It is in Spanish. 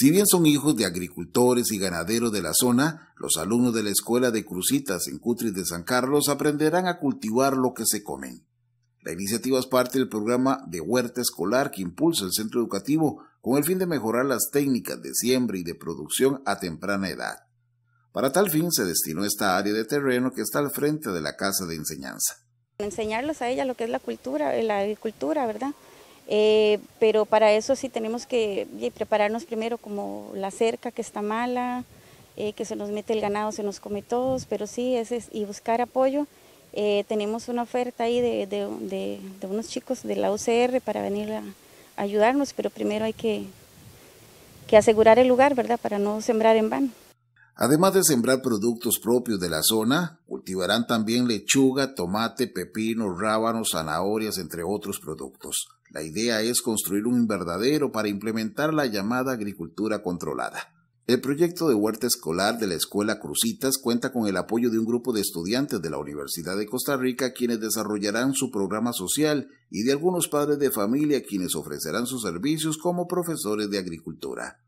Si bien son hijos de agricultores y ganaderos de la zona, los alumnos de la Escuela de Crucitas en Cutris de San Carlos aprenderán a cultivar lo que se comen. La iniciativa es parte del programa de huerta escolar que impulsa el centro educativo con el fin de mejorar las técnicas de siembra y de producción a temprana edad. Para tal fin se destinó esta área de terreno que está al frente de la casa de enseñanza. Enseñarlos a ella lo que es la cultura, la agricultura, ¿verdad? Eh, pero para eso sí tenemos que prepararnos primero como la cerca que está mala, eh, que se nos mete el ganado, se nos come todos, pero sí, ese y buscar apoyo. Eh, tenemos una oferta ahí de, unos chicos de la UCR para venir a, ayudarnos, pero primero hay que, que asegurar el lugar, ¿verdad? Para no sembrar en vano. Además de sembrar productos propios de la zona, cultivarán también lechuga, tomate, pepino, rábanos, zanahorias, entre otros productos. La idea es construir un invernadero para implementar la llamada agricultura controlada. El proyecto de huerta escolar de la Escuela Crucitas cuenta con el apoyo de un grupo de estudiantes de la Universidad de Costa Rica quienes desarrollarán su programa social y de algunos padres de familia quienes ofrecerán sus servicios como profesores de agricultura.